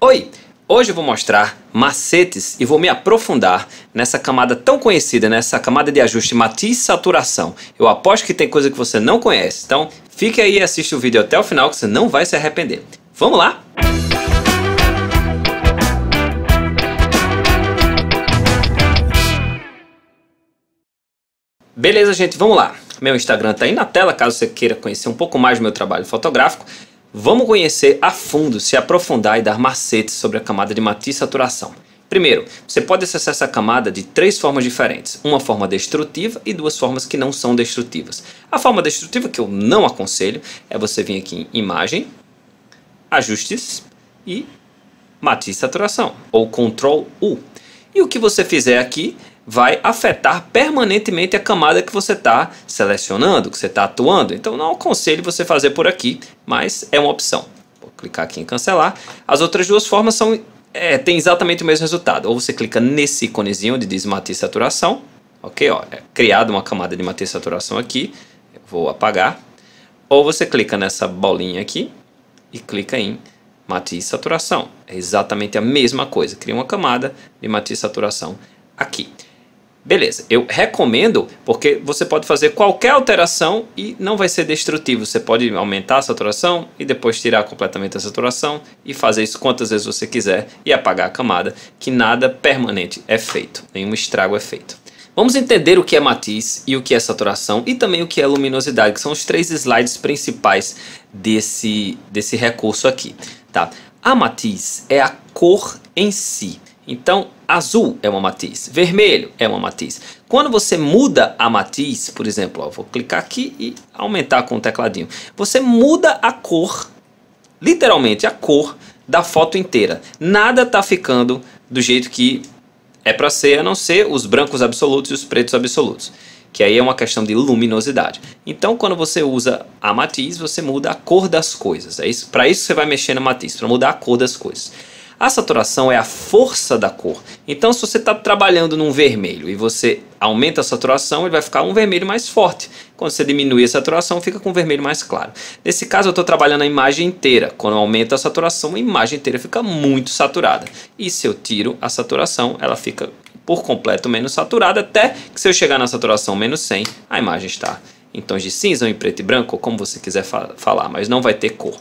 Oi! Hoje eu vou mostrar macetes e vou me aprofundar nessa camada tão conhecida, nessa camada de ajuste matiz saturação. Eu aposto que tem coisa que você não conhece, então fique aí e assiste o vídeo até o final que você não vai se arrepender. Vamos lá? Beleza, gente, vamos lá. Meu Instagram está aí na tela, caso você queira conhecer um pouco mais do meu trabalho fotográfico. Vamos conhecer a fundo, se aprofundar e dar macetes sobre a camada de matiz e saturação. Primeiro, você pode acessar essa camada de três formas diferentes: uma forma destrutiva e duas formas que não são destrutivas. A forma destrutiva, que eu não aconselho, é você vir aqui em Imagem, Ajustes e Matiz Saturação, ou Ctrl U. E o que você fizer aqui vai afetar permanentemente a camada que você está selecionando, que você está atuando. Então não aconselho você fazer por aqui, mas é uma opção. Vou clicar aqui em cancelar. As outras duas formas são é, tem exatamente o mesmo resultado. Ou você clica nesse iconezinho onde diz matiz saturação, ok? Ó, é criado uma camada de matiz saturação aqui, Eu vou apagar. Ou você clica nessa bolinha aqui e clica em matiz saturação. É exatamente a mesma coisa, cria uma camada de matiz saturação aqui. Beleza, eu recomendo porque você pode fazer qualquer alteração e não vai ser destrutivo. Você pode aumentar a saturação e depois tirar completamente a saturação e fazer isso quantas vezes você quiser e apagar a camada, que nada permanente é feito, nenhum estrago é feito. Vamos entender o que é matiz e o que é saturação e também o que é luminosidade, que são os três slides principais desse, desse recurso aqui. Tá? A matiz é a cor em si. Então, azul é uma matiz, vermelho é uma matiz. Quando você muda a matiz, por exemplo, ó, vou clicar aqui e aumentar com o tecladinho. Você muda a cor, literalmente a cor da foto inteira. Nada está ficando do jeito que é para ser, a não ser os brancos absolutos e os pretos absolutos, que aí é uma questão de luminosidade. Então, quando você usa a matiz, você muda a cor das coisas. É isso, para isso você vai mexer na matiz, para mudar a cor das coisas. A saturação é a força da cor. Então, se você está trabalhando num vermelho e você aumenta a saturação, ele vai ficar um vermelho mais forte. Quando você diminui a saturação, fica com um vermelho mais claro. Nesse caso, eu estou trabalhando a imagem inteira. Quando aumenta a saturação, a imagem inteira fica muito saturada. E se eu tiro a saturação, ela fica por completo menos saturada, até que se eu chegar na saturação menos 100, a imagem está em tons de cinza ou em preto e branco, como você quiser fa falar, mas não vai ter cor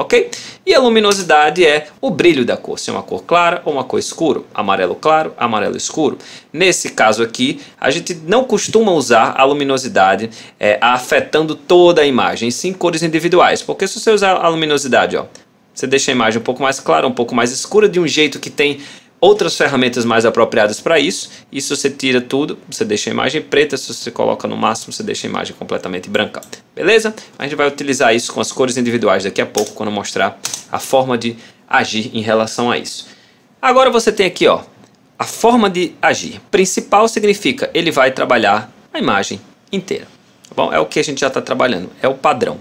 ok? E a luminosidade é o brilho da cor, se é uma cor clara ou uma cor escura, amarelo claro, amarelo escuro. Nesse caso aqui, a gente não costuma usar a luminosidade é, afetando toda a imagem, sim cores individuais, porque se você usar a luminosidade, ó, você deixa a imagem um pouco mais clara, um pouco mais escura, de um jeito que tem outras ferramentas mais apropriadas para isso. E se você tira tudo, você deixa a imagem preta, se você coloca no máximo, você deixa a imagem completamente branca. Beleza? A gente vai utilizar isso com as cores individuais daqui a pouco, quando mostrar a forma de agir em relação a isso. Agora você tem aqui ó, a forma de agir. Principal significa ele vai trabalhar a imagem inteira. Tá bom? É o que a gente já está trabalhando, é o padrão.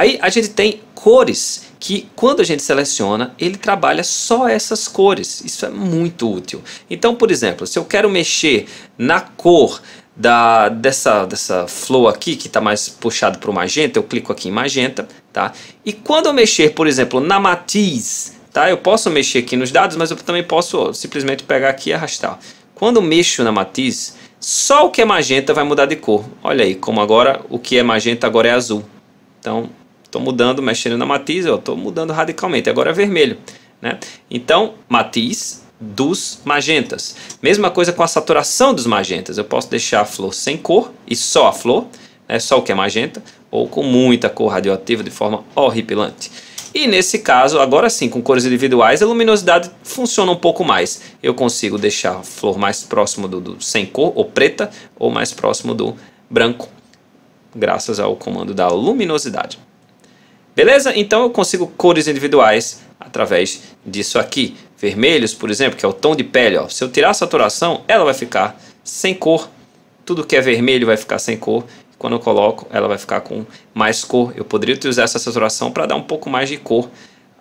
Aí a gente tem cores que quando a gente seleciona, ele trabalha só essas cores. Isso é muito útil. Então, por exemplo, se eu quero mexer na cor da, dessa, dessa flor aqui, que está mais puxado para o magenta, eu clico aqui em magenta, tá? E quando eu mexer, por exemplo, na matiz, tá? Eu posso mexer aqui nos dados, mas eu também posso simplesmente pegar aqui e arrastar. Quando eu mexo na matiz, só o que é magenta vai mudar de cor. Olha aí, como agora o que é magenta agora é azul. Então, Estou mudando, mexendo na matiz, estou mudando radicalmente. Agora é vermelho. Né? Então, matiz dos magentas. Mesma coisa com a saturação dos magentas. Eu posso deixar a flor sem cor e só a flor, né? só o que é magenta, ou com muita cor radioativa de forma horripilante. E nesse caso, agora sim, com cores individuais, a luminosidade funciona um pouco mais. Eu consigo deixar a flor mais próximo do, do sem cor, ou preta, ou mais próximo do branco, graças ao comando da luminosidade. Beleza? Então eu consigo cores individuais através disso aqui. Vermelhos, por exemplo, que é o tom de pele. Ó. Se eu tirar a saturação, ela vai ficar sem cor. Tudo que é vermelho vai ficar sem cor. Quando eu coloco, ela vai ficar com mais cor. Eu poderia utilizar essa saturação para dar um pouco mais de cor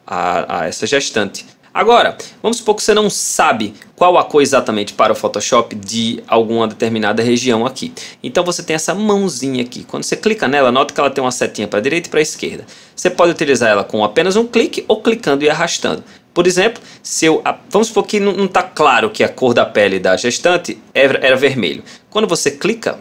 a, a essa gestante. Agora, vamos supor que você não sabe qual a cor exatamente para o Photoshop de alguma determinada região aqui. Então você tem essa mãozinha aqui. Quando você clica nela, nota que ela tem uma setinha para a direita e para a esquerda. Você pode utilizar ela com apenas um clique ou clicando e arrastando. Por exemplo, se eu, vamos supor que não está claro que a cor da pele da gestante era, é, era vermelho. Quando você clica,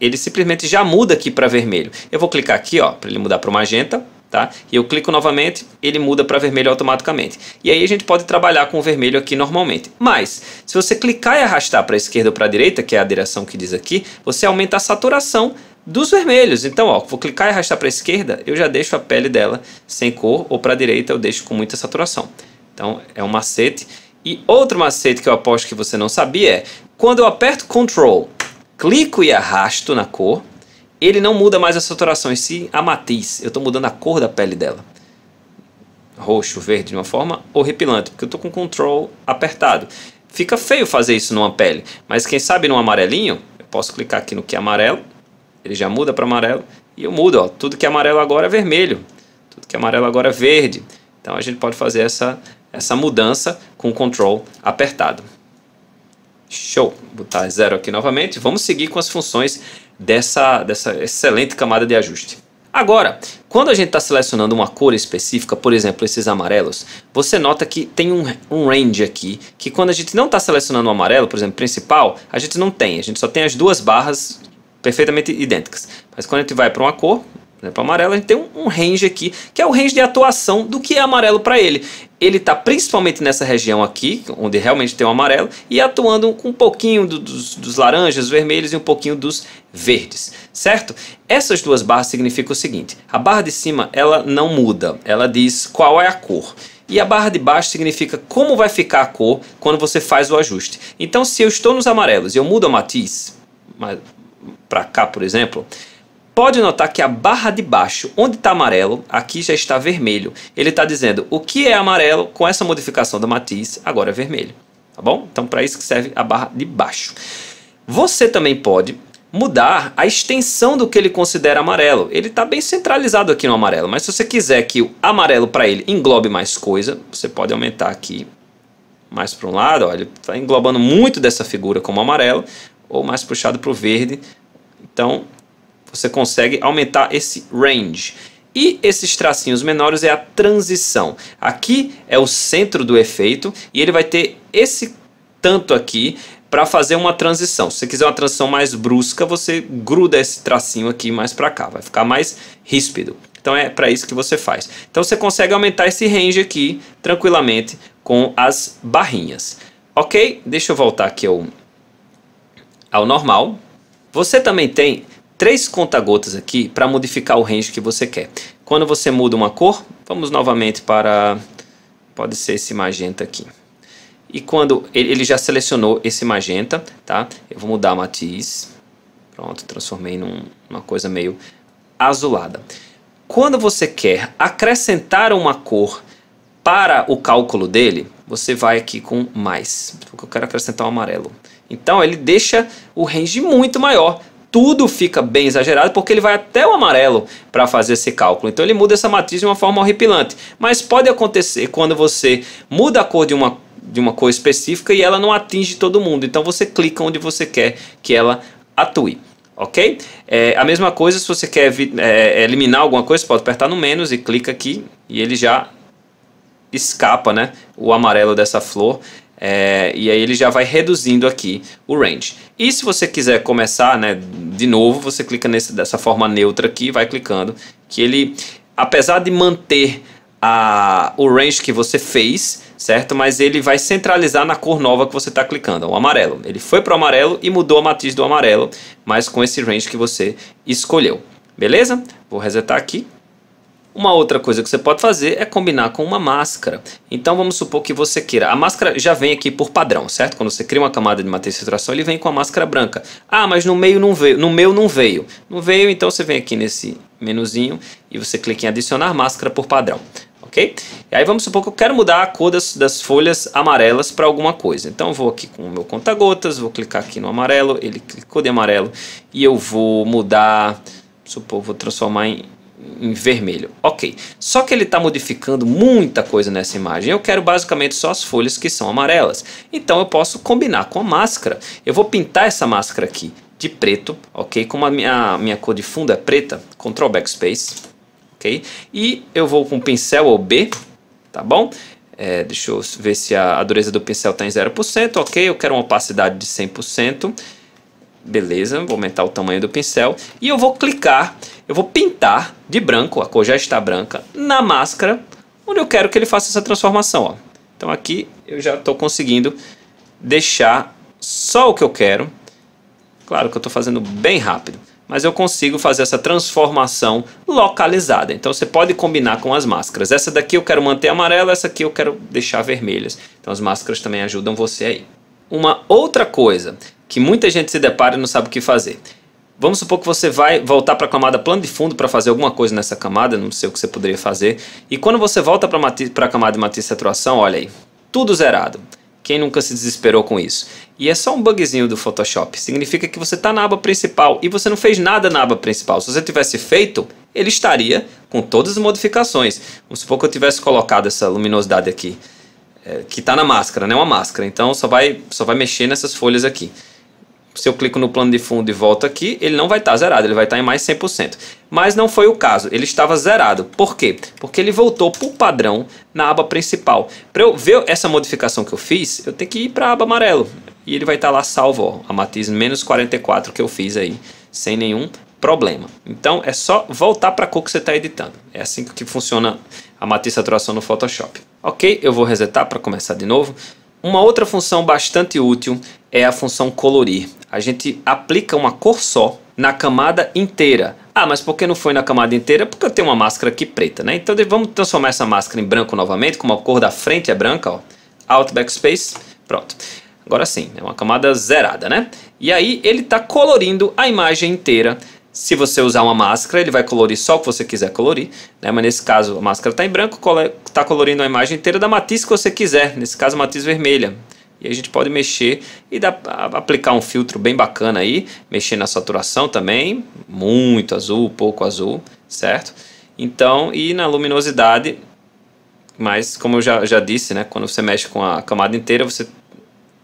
ele simplesmente já muda aqui para vermelho. Eu vou clicar aqui para ele mudar para magenta tá? E eu clico novamente, ele muda para vermelho automaticamente. E aí a gente pode trabalhar com o vermelho aqui normalmente. Mas, se você clicar e arrastar para a esquerda ou para a direita, que é a direção que diz aqui, você aumenta a saturação dos vermelhos. Então, ó, vou clicar e arrastar para a esquerda, eu já deixo a pele dela sem cor, ou para a direita eu deixo com muita saturação. Então, é um macete. E outro macete que eu aposto que você não sabia é, quando eu aperto Ctrl, clico e arrasto na cor, ele não muda mais a saturação se a matriz. Eu estou mudando a cor da pele dela. Roxo, verde de uma forma horripilante, porque eu estou com o control apertado. Fica feio fazer isso numa pele, mas quem sabe num amarelinho, eu posso clicar aqui no que é amarelo, ele já muda para amarelo, e eu mudo, ó, tudo que é amarelo agora é vermelho, tudo que é amarelo agora é verde. Então a gente pode fazer essa, essa mudança com o control apertado. Show! Vou botar zero aqui novamente. Vamos seguir com as funções dessa, dessa excelente camada de ajuste. Agora, quando a gente está selecionando uma cor específica, por exemplo, esses amarelos, você nota que tem um, um range aqui, que quando a gente não está selecionando o um amarelo, por exemplo, principal, a gente não tem, a gente só tem as duas barras perfeitamente idênticas. Mas quando a gente vai para uma cor, né, para amarelo, a gente tem um, um range aqui, que é o range de atuação do que é amarelo para ele. Ele está principalmente nessa região aqui, onde realmente tem o um amarelo, e atuando com um pouquinho do, dos, dos laranjas, vermelhos e um pouquinho dos verdes, certo? Essas duas barras significam o seguinte, a barra de cima ela não muda, ela diz qual é a cor. E a barra de baixo significa como vai ficar a cor quando você faz o ajuste. Então se eu estou nos amarelos e eu mudo a matiz, para cá por exemplo, Pode notar que a barra de baixo, onde está amarelo, aqui já está vermelho. Ele está dizendo o que é amarelo com essa modificação do matiz, agora é vermelho. Tá bom? Então, para isso que serve a barra de baixo. Você também pode mudar a extensão do que ele considera amarelo. Ele está bem centralizado aqui no amarelo, mas se você quiser que o amarelo para ele englobe mais coisa, você pode aumentar aqui mais para um lado, olha, ele está englobando muito dessa figura como amarelo, ou mais puxado para o verde. Então, você consegue aumentar esse range. E esses tracinhos menores é a transição. Aqui é o centro do efeito e ele vai ter esse tanto aqui para fazer uma transição. Se você quiser uma transição mais brusca, você gruda esse tracinho aqui mais para cá, vai ficar mais ríspido. Então é para isso que você faz. Então você consegue aumentar esse range aqui tranquilamente com as barrinhas. Ok? Deixa eu voltar aqui ao, ao normal. Você também tem três conta-gotas aqui para modificar o range que você quer. Quando você muda uma cor, vamos novamente para... pode ser esse magenta aqui. E quando ele já selecionou esse magenta, tá? Eu vou mudar a matiz. Pronto, transformei numa coisa meio azulada. Quando você quer acrescentar uma cor para o cálculo dele, você vai aqui com mais. Porque eu quero acrescentar o um amarelo. Então ele deixa o range muito maior tudo fica bem exagerado porque ele vai até o amarelo para fazer esse cálculo. Então ele muda essa matriz de uma forma horripilante. Mas pode acontecer quando você muda a cor de uma de uma cor específica e ela não atinge todo mundo. Então você clica onde você quer que ela atue. Ok? É, a mesma coisa, se você quer é, é, eliminar alguma coisa, você pode apertar no menos e clica aqui e ele já escapa né, o amarelo dessa flor é, e aí ele já vai reduzindo aqui o range. E se você quiser começar né, de novo, você clica nesse, dessa forma neutra aqui, vai clicando, que ele, apesar de manter a, o range que você fez, certo? Mas ele vai centralizar na cor nova que você está clicando, o amarelo. Ele foi para o amarelo e mudou a matriz do amarelo, mas com esse range que você escolheu. Beleza? Vou resetar aqui. Uma outra coisa que você pode fazer é combinar com uma máscara. Então vamos supor que você queira. A máscara já vem aqui por padrão, certo? Quando você cria uma camada de matriz de saturação, ele vem com a máscara branca. Ah, mas no meio não veio, no meu não veio. Não veio, então você vem aqui nesse menuzinho e você clica em adicionar máscara por padrão. ok? E aí vamos supor que eu quero mudar a cor das, das folhas amarelas para alguma coisa. Então vou aqui com o meu conta-gotas, vou clicar aqui no amarelo, ele clicou de amarelo e eu vou mudar, supor, vou transformar em em vermelho. Ok, só que ele está modificando muita coisa nessa imagem. Eu quero basicamente só as folhas que são amarelas. Então eu posso combinar com a máscara. Eu vou pintar essa máscara aqui de preto, ok? Como a minha, a minha cor de fundo é preta, Ctrl Backspace, ok? E eu vou com o pincel ou B, tá bom? É, deixa eu ver se a, a dureza do pincel está em 0%, ok? Eu quero uma opacidade de 100%. Beleza, vou aumentar o tamanho do pincel. E eu vou clicar, eu vou pintar de branco, a cor já está branca, na máscara, onde eu quero que ele faça essa transformação. Ó. Então aqui eu já estou conseguindo deixar só o que eu quero. Claro que eu estou fazendo bem rápido, mas eu consigo fazer essa transformação localizada. Então você pode combinar com as máscaras. Essa daqui eu quero manter amarela, essa aqui eu quero deixar vermelhas. Então as máscaras também ajudam você aí. Uma outra coisa que muita gente se depara e não sabe o que fazer Vamos supor que você vai voltar para a camada plano de fundo para fazer alguma coisa nessa camada, não sei o que você poderia fazer. E quando você volta para a camada de matriz de saturação, olha aí, tudo zerado. Quem nunca se desesperou com isso? E é só um bugzinho do Photoshop. Significa que você está na aba principal e você não fez nada na aba principal. Se você tivesse feito, ele estaria com todas as modificações. Vamos supor que eu tivesse colocado essa luminosidade aqui, é, que está na máscara, né? Uma máscara. Então só vai, só vai mexer nessas folhas aqui se eu clico no plano de fundo e volto aqui, ele não vai estar tá zerado, ele vai estar tá em mais 100%. Mas não foi o caso, ele estava zerado. Por quê? Porque ele voltou para o padrão na aba principal. Para eu ver essa modificação que eu fiz, eu tenho que ir para a aba amarelo. E ele vai estar tá lá salvo, ó, a matiz menos 44 que eu fiz aí, sem nenhum problema. Então é só voltar para a cor que você está editando. É assim que funciona a matriz saturação no Photoshop. Ok, eu vou resetar para começar de novo. Uma outra função bastante útil é a função colorir. A gente aplica uma cor só na camada inteira. Ah, mas por que não foi na camada inteira? Porque eu tenho uma máscara aqui preta, né? Então vamos transformar essa máscara em branco novamente, como a cor da frente é branca, ó. Alt Backspace, pronto. Agora sim, é uma camada zerada, né? E aí ele está colorindo a imagem inteira. Se você usar uma máscara, ele vai colorir só o que você quiser colorir, né? Mas nesse caso a máscara está em branco, está colorindo a imagem inteira da matiz que você quiser. Nesse caso, matiz vermelha. E a gente pode mexer e dá, aplicar um filtro bem bacana aí, mexer na saturação também, muito azul, pouco azul, certo? Então, e na luminosidade, mas como eu já, já disse, né, quando você mexe com a camada inteira, você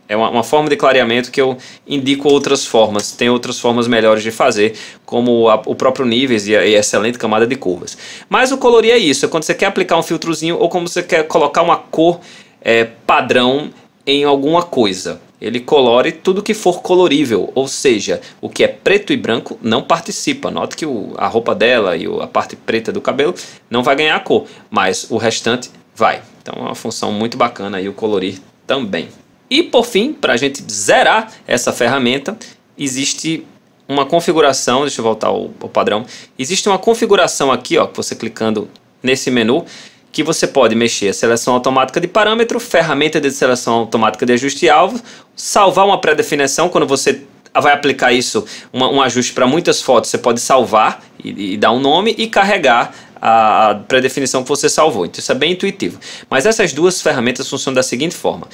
é uma, uma, forma de clareamento que eu indico outras formas, tem outras formas melhores de fazer, como a, o próprio níveis e a, e a excelente camada de curvas. Mas o colorir é isso, é quando você quer aplicar um filtrozinho ou como você quer colocar uma cor é, padrão em alguma coisa. Ele colore tudo que for colorível, ou seja, o que é preto e branco não participa. Note que o, a roupa dela e o, a parte preta do cabelo não vai ganhar cor, mas o restante vai. Então é uma função muito bacana aí o colorir também. E por fim, para a gente zerar essa ferramenta, existe uma configuração, deixa eu voltar ao, ao padrão, existe uma configuração aqui, ó, que você clicando nesse menu, que você pode mexer seleção automática de parâmetro, ferramenta de seleção automática de ajuste alvo, salvar uma pré-definição quando você vai aplicar isso, uma, um ajuste para muitas fotos, você pode salvar e, e dar um nome e carregar a pré-definição que você salvou. Então isso é bem intuitivo. Mas essas duas ferramentas funcionam da seguinte forma.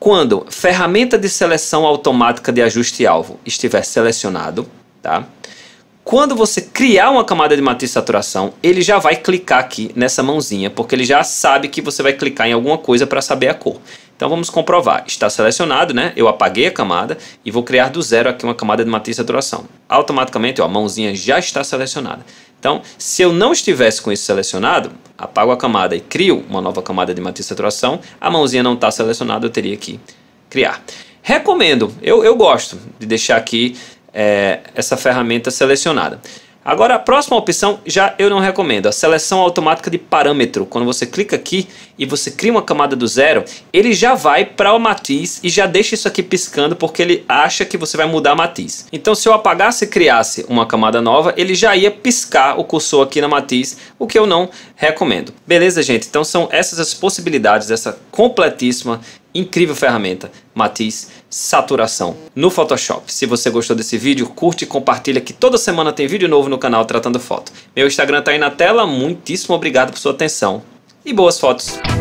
Quando ferramenta de seleção automática de ajuste alvo estiver selecionado, tá? Quando você criar uma camada de matriz de saturação, ele já vai clicar aqui nessa mãozinha, porque ele já sabe que você vai clicar em alguma coisa para saber a cor. Então vamos comprovar. Está selecionado, né? Eu apaguei a camada e vou criar do zero aqui uma camada de matriz de saturação. Automaticamente, ó, a mãozinha já está selecionada. Então, se eu não estivesse com isso selecionado, apago a camada e crio uma nova camada de matriz de saturação, a mãozinha não está selecionada, eu teria que criar. Recomendo, eu, eu gosto de deixar aqui é, essa ferramenta selecionada. Agora, a próxima opção já eu não recomendo, a seleção automática de parâmetro. Quando você clica aqui e você cria uma camada do zero, ele já vai para o matiz e já deixa isso aqui piscando porque ele acha que você vai mudar matiz. Então, se eu apagasse e criasse uma camada nova, ele já ia piscar o cursor aqui na matiz, o que eu não recomendo. Beleza, gente? Então, são essas as possibilidades dessa completíssima incrível ferramenta, matiz, saturação, no Photoshop. Se você gostou desse vídeo, curte e compartilha que toda semana tem vídeo novo no canal Tratando Foto. Meu Instagram tá aí na tela, muitíssimo obrigado por sua atenção e boas fotos!